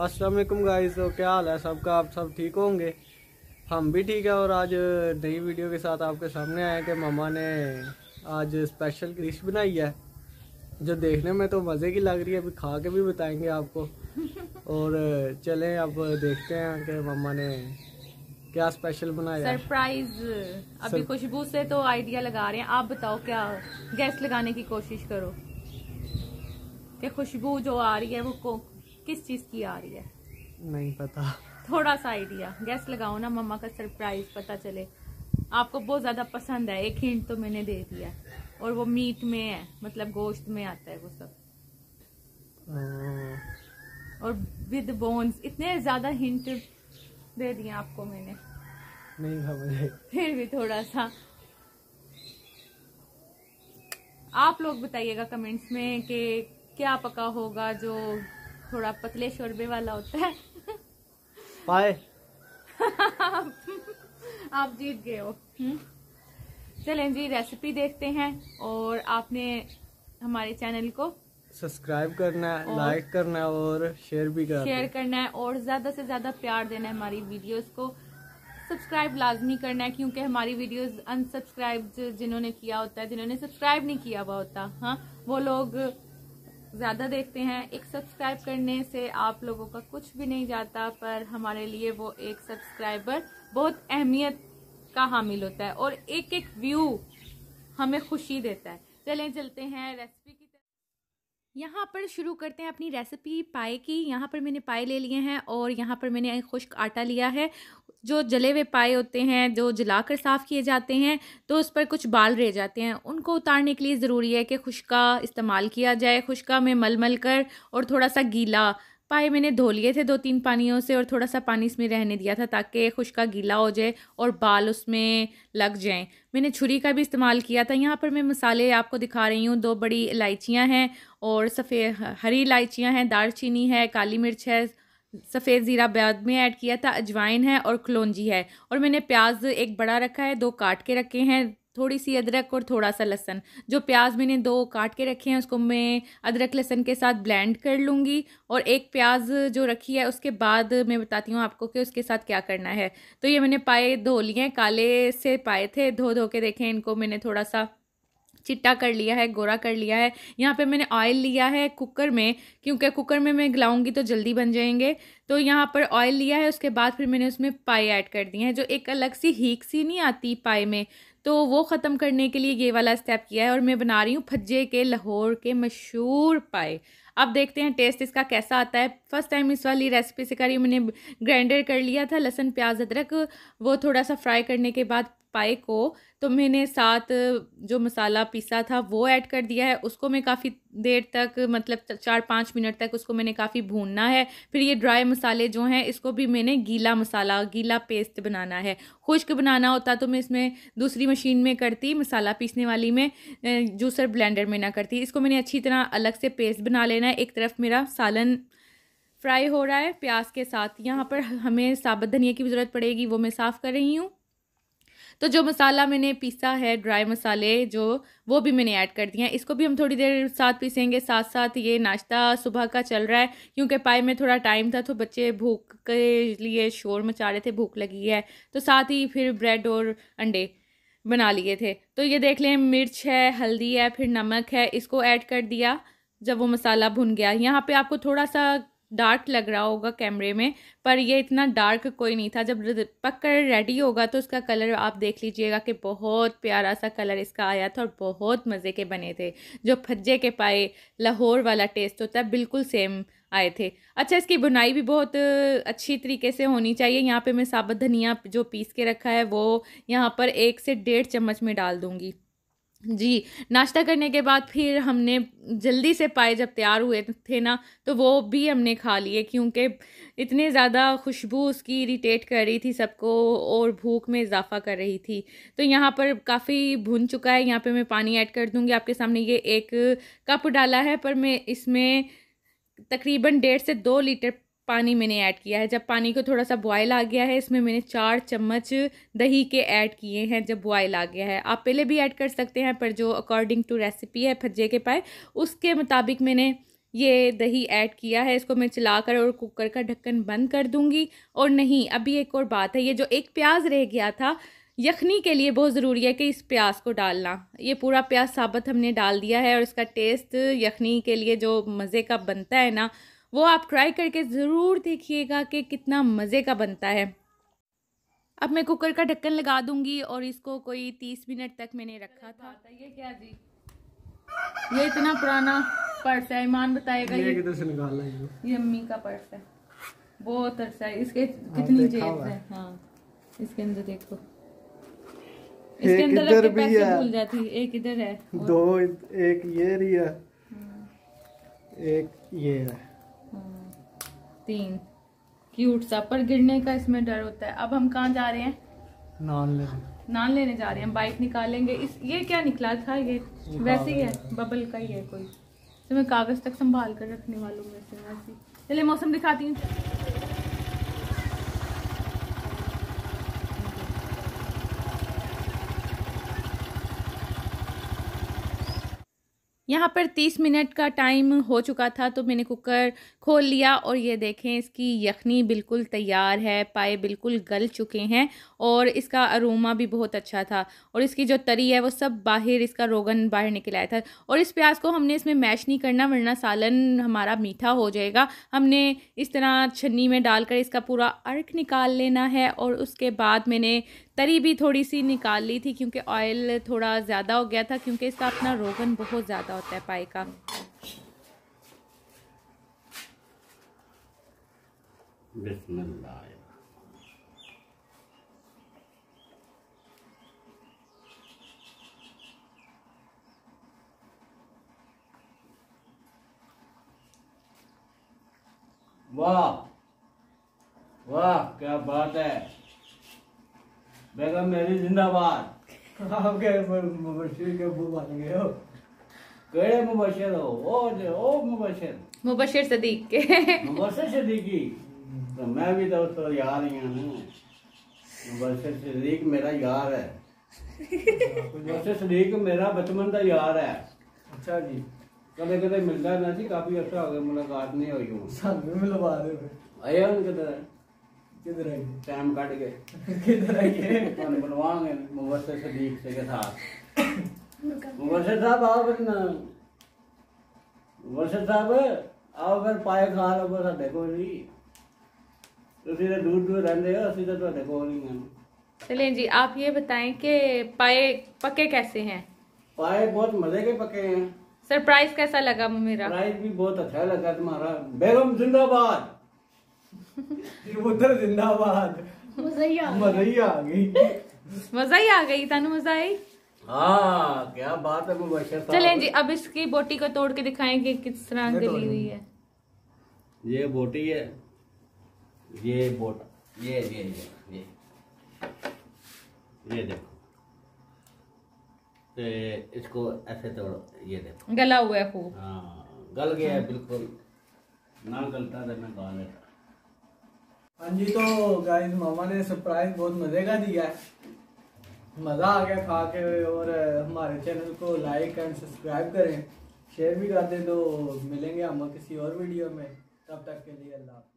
Aslam guys तो क्या हाल है सबका आप सब ठीक होंगे हम भी ठीक है और आज नई वीडियो के साथ आपके सामने आए कि ममा ने आज स्पेशल डिश बनाई है जो देखने में तो मज़े की लग रही है अभी खा के भी बताएंगे आपको और चलें अब देखते हैं कि मामा ने क्या स्पेशल बनाया सरप्राइज अभी सर... खुशबू से तो आइडिया लगा रहे हैं आप बताओ क्या गैस लगाने की कोशिश करो कि खुशबू जो आ रही है वो किस चीज की आ रही है नहीं पता थोड़ा सा आइडिया गैस लगाओ ना मम्मा का सरप्राइज पता चले आपको बहुत ज्यादा पसंद है एक हिंट तो मैंने दे दिया और वो मीट में है मतलब गोश्त में आता है वो सब हाँ। और विद बोन्स इतने ज्यादा हिंट दे दिए आपको मैंने नहीं फिर भी थोड़ा सा आप लोग बताइएगा कमेंट्स में कि क्या पका होगा जो थोड़ा पतले शोरबे वाला होता है पाए आप जीत गए हो हम्म। चलें जी रेसिपी देखते हैं और आपने हमारे चैनल को सब्सक्राइब करना है लाइक करना है और शेयर भी करना शेयर करना है और ज्यादा से ज्यादा प्यार देना है हमारी वीडियोस को सब्सक्राइब लाजमी करना है क्योंकि हमारी वीडियोस अनसब्सक्राइब जिन्होंने किया होता है जिन्होंने सब्सक्राइब नहीं किया हुआ होता हाँ वो लोग ज़्यादा देखते हैं एक सब्सक्राइब करने से आप लोगों का कुछ भी नहीं जाता पर हमारे लिए वो एक सब्सक्राइबर बहुत अहमियत का हामिल होता है और एक एक व्यू हमें खुशी देता है चलें चलते हैं रेसिपी की यहाँ पर शुरू करते हैं अपनी रेसिपी पाए की यहाँ पर मैंने पाए ले लिए हैं और यहाँ पर मैंने खुश्क आटा लिया है जो जले हुए पाए होते हैं जो जलाकर साफ़ किए जाते हैं तो उस पर कुछ बाल रह जाते हैं उनको उतारने के लिए ज़रूरी है कि खुशका इस्तेमाल किया जाए खुशका में मल मल कर और थोड़ा सा गीला पाए मैंने धो लिए थे दो तीन पानियों से और थोड़ा सा पानी इसमें रहने दिया था ताकि खुशका गीला हो जाए और बाल उसमें लग जाएं मैंने छुरी का भी इस्तेमाल किया था यहाँ पर मैं मसाले आपको दिखा रही हूँ दो बड़ी इलायचियाँ हैं और सफ़ेद हरी इलायचियाँ हैं दार चीनी है काली मिर्च है सफ़ेद ज़ीरा बाद में ऐड किया था अजवाइन है और कलौजी है और मैंने प्याज एक बड़ा रखा है दो काट के रखे हैं थोड़ी सी अदरक और थोड़ा सा लहसन जो प्याज मैंने दो काट के रखे हैं उसको मैं अदरक लहसन के साथ ब्लेंड कर लूँगी और एक प्याज जो रखी है उसके बाद मैं बताती हूँ आपको कि उसके साथ क्या करना है तो ये मैंने पाए धो लिए काले से पाए थे धो धो के देखें इनको मैंने थोड़ा सा चिट्टा कर लिया है गोरा कर लिया है यहाँ पे मैंने ऑयल लिया है कुकर में क्योंकि कुकर में मैं गलाऊंगी तो जल्दी बन जाएंगे तो यहाँ पर ऑयल लिया है उसके बाद फिर मैंने उसमें पाए ऐड कर दिए हैं जो एक अलग सी हीक सी नहीं आती पाए में तो वो ख़त्म करने के लिए ये वाला स्टेप किया है और मैं बना रही हूँ फज्जे के लाहौर के मशहूर पाए अब देखते हैं टेस्ट इसका कैसा आता है फर्स्ट टाइम इस वाली रेसिपी से करी मैंने ग्राइंडर कर लिया था लहसन प्याज अदरक वो थोड़ा सा फ्राई करने के बाद पाए को तो मैंने साथ जो मसाला पीसा था वो ऐड कर दिया है उसको मैं काफ़ी देर तक मतलब चार पाँच मिनट तक उसको मैंने काफ़ी भूनना है फिर ये ड्राई मसाले जो हैं इसको भी मैंने गीला मसाला गीला पेस्ट बनाना है खुश्क बनाना होता तो मैं इसमें दूसरी मशीन में करती मसाला पीसने वाली में जूसर ब्लेंडर में ना करती इसको मैंने अच्छी तरह अलग से पेस्ट बना लेना है एक तरफ मेरा सालन फ्राई हो रहा है प्याज के साथ यहाँ पर हमें साबुत धनिया की ज़रूरत पड़ेगी वो मैं साफ़ कर रही हूँ तो जो मसाला मैंने पीसा है ड्राई मसाले जो वो भी मैंने ऐड कर दिए हैं इसको भी हम थोड़ी देर साथ पीसेंगे साथ साथ ये नाश्ता सुबह का चल रहा है क्योंकि पाए में थोड़ा टाइम था तो बच्चे भूख के लिए शोर मचा रहे थे भूख लगी है तो साथ ही फिर ब्रेड और अंडे बना लिए थे तो ये देख लें मिर्च है हल्दी है फिर नमक है इसको ऐड कर दिया जब वो मसाला भुन गया यहाँ पे आपको थोड़ा सा डार्क लग रहा होगा कैमरे में पर ये इतना डार्क कोई नहीं था जब पक कर रेडी होगा तो उसका कलर आप देख लीजिएगा कि बहुत प्यारा सा कलर इसका आया था और बहुत मज़े के बने थे जो फज्जे के पाए लाहौर वाला टेस्ट होता है बिल्कुल सेम आए थे अच्छा इसकी बुनाई भी बहुत अच्छी तरीके से होनी चाहिए यहाँ पे मैं साबुत धनिया जो पीस के रखा है वो यहाँ पर एक से डेढ़ चम्मच में डाल दूँगी जी नाश्ता करने के बाद फिर हमने जल्दी से पाए जब तैयार हुए थे ना तो वो भी हमने खा लिए क्योंकि इतने ज़्यादा खुशबू उसकी इरीटेट कर रही थी सबको और भूख में इजाफा कर रही थी तो यहाँ पर काफ़ी भुन चुका है यहाँ पे मैं पानी ऐड कर दूँगी आपके सामने ये एक कप डाला है पर मैं इसमें तकरीबन डेढ़ से दो लीटर पानी मैंने ऐड किया है जब पानी को थोड़ा सा बॉयल आ गया है इसमें मैंने चार चम्मच दही के ऐड किए हैं जब बॉयल आ गया है आप पहले भी ऐड कर सकते हैं पर जो अकॉर्डिंग टू रेसिपी है भज्जे के पाए उसके मुताबिक मैंने ये दही ऐड किया है इसको मैं चलाकर और कुकर का ढक्कन बंद कर दूंगी और नहीं अभी एक और बात है ये जो एक प्याज रह गया था यखनी के लिए बहुत ज़रूरी है कि इस प्याज को डालना ये पूरा प्याज साबत हमने डाल दिया है और इसका टेस्ट यखनी के लिए जो मज़े का बनता है ना वो आप ट्राई करके ज़रूर देखिएगा कि कितना मज़े का बनता है अब मैं कुकर का ढक्कन लगा दूंगी और इसको कोई तीस मिनट तक मैंने रखा था ये क्या जी ये इतना पुराना पर्स है ईमान बताएगा ये किधर से निकालना है ये अम्मी का पर्स है बहुत अच्छा है इसके हाँ, कितनी जेब है हाँ इसके अंदर देखो इसके अंदर इधर भी है भूल जाती है एक इधर है दो एक ये रही है हाँ। एक ये है हम्म। तीन क्यूट सा पर गिरने का इसमें डर होता है अब हम कहाँ जा रहे हैं नान लेने नान लेने जा रहे हैं बाइक निकालेंगे इस ये क्या निकला था ये, ये वैसे ही है बबल का ही है कोई तो मैं कागज तक संभाल कर रखने वालों में से वैसे चलिए मौसम दिखाती हूँ यहाँ पर 30 मिनट का टाइम हो चुका था तो मैंने कुकर खोल लिया और ये देखें इसकी यखनी बिल्कुल तैयार है पाए बिल्कुल गल चुके हैं और इसका अरोमा भी बहुत अच्छा था और इसकी जो तरी है वो सब बाहर इसका रोगन बाहर निकल आया था और इस प्याज को हमने इसमें मैश नहीं करना वरना सालन हमारा मीठा हो जाएगा हमने इस तरह छन्नी में डालकर इसका पूरा अर्क निकाल लेना है और उसके बाद मैंने तरी भी थोड़ी सी निकाल ली थी क्योंकि ऑयल थोड़ा ज़्यादा हो गया था क्योंकि इसका अपना रोगन बहुत ज़्यादा होता है पाए का बिस्मिल्लाह वाह वाह क्या बात है बेगम मेरी जिंदाबाद आपके मुबशिर के अबू बन गए हो केड़े मुबशिर हो ओ ओ मुबशिर मुबशिर सदीक के मुबशिर सदीकी तो मैं भी तो दोस्तों यार ही हूँ तो वैसे शरीक मेरा यार है वैसे शरीक मेरा बचपन का यार है अच्छा जी कदे कदे मिलता ना जी काफी अच्छा हो गया मुलाकात नहीं हुई हूँ सानू मिलवा दे आया हूँ किधर किधर है टाइम काट के किधर है ये बनवाएंगे मुबसर शरीक से के साथ मुबसर साहब आओ फिर ना मुबसर साहब आओ फिर पाए खा लो बस देखो जी ਤੁਸੀਂ ਤਾਂ ਦੂਰ ਦੂਰ ਰਹਿੰਦੇ ਹੋ ਅਸੀਂ ਤਾਂ ਤੁਹਾਡੇ जी आप ये बताएं कि पाए पके कैसे हैं पाए बहुत मजे के पके हैं सरप्राइज कैसा लगा मेरा प्राइस भी बहुत अच्छा लगा तुम्हारा बेगम जिंदाबाद उधर जिंदाबाद मजा ही आ गई मजा ही आ गई तानू मजा आई हाँ क्या बात है मुबशर चलें जी अब इसकी बोटी को तोड़ के दिखाएंगे किस तरह तो गली हुई है ये बोटी है ये बोट ये ये ये ये ये देखो तो इसको ऐसे तोड़ो ये देखो गला हुआ है खूब हाँ गल गया है बिल्कुल ना गलता था तो मैं गाने लेता हाँ जी तो गाइस मामा ने सरप्राइज बहुत मज़े का दिया है मज़ा आ गया खा के और हमारे चैनल को लाइक एंड सब्सक्राइब करें शेयर भी कर दें तो मिलेंगे हम किसी और वीडियो में तब तक के लिए अल्लाह